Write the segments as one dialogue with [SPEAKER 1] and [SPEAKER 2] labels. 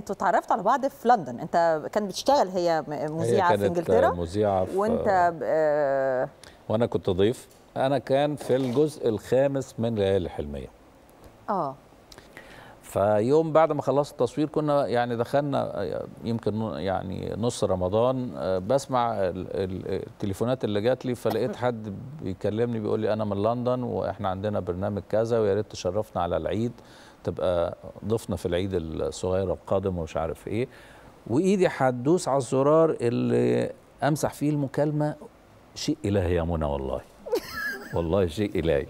[SPEAKER 1] انتوا اتعرفتوا على بعض في لندن انت كان بتشتغل هي مذيعه هي في انجلترا مذيعه في وانت آه وانا كنت ضيف انا كان في الجزء الخامس من ليالي الحلميه اه فيوم بعد ما خلصت التصوير كنا يعني دخلنا يمكن يعني نص رمضان آه، بسمع التليفونات اللي جات لي فلقيت حد بيكلمني بيقول لي انا من لندن واحنا عندنا برنامج كذا ويا ريت تشرفنا على العيد تبقى ضيفنا في العيد الصغير القادم ومش عارف ايه وايدي هتدوس على الزرار اللي امسح فيه المكالمه شيء الهي يا منى والله والله شيء الهي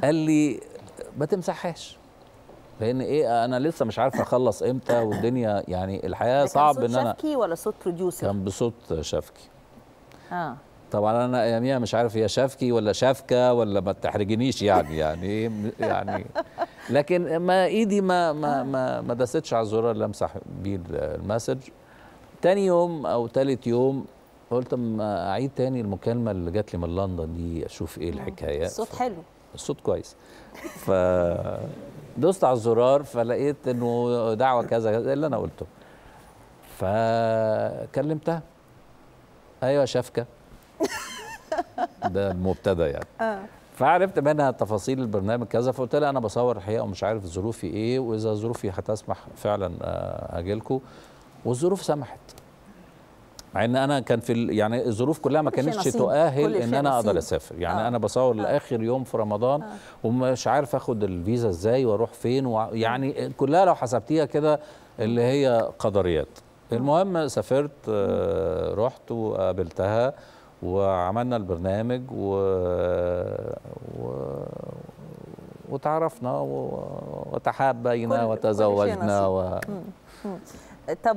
[SPEAKER 1] قال لي ما تمسحهاش لان ايه انا لسه مش عارف اخلص امتى والدنيا يعني الحياه صعب ان انا شفكي ولا صوت بروديوسر كان بصوت شفكي اه طبعا انا اياميها مش عارف هي شافكي ولا شافكه ولا ما تحرجنيش يعني يعني إيه يعني لكن ما ايدي ما ما ما, ما داستش على الزرار اللي امسح بيه المسج تاني يوم او تالت يوم قلت اما اعيد تاني المكالمه اللي جات لي من لندن دي اشوف ايه آه. الحكايه الصوت حلو الصوت كويس فدوست على الزرار فلقيت انه دعوه كذا إيه اللي انا قلته فكلمتها ايوه شافكه ده المبتدا يعني آه. فعرفت منها تفاصيل البرنامج كذا فقلت لها انا بصور الحقيقه ومش عارف ظروفي ايه واذا ظروفي هتسمح فعلا آه، اجي لكم والظروف سمحت مع ان انا كان في يعني الظروف كلها ما كانتش تؤهل ان انا اقدر اسافر يعني آه. انا بصور آه. لاخر يوم في رمضان آه. ومش عارف اخد الفيزا ازاي واروح فين و... آه. يعني كلها لو حسبتيها كده اللي هي قدريات آه. المهم سافرت آه، رحت وقابلتها وعملنا البرنامج و... و... وتعرفنا وتحابينا وتزوجنا و... طب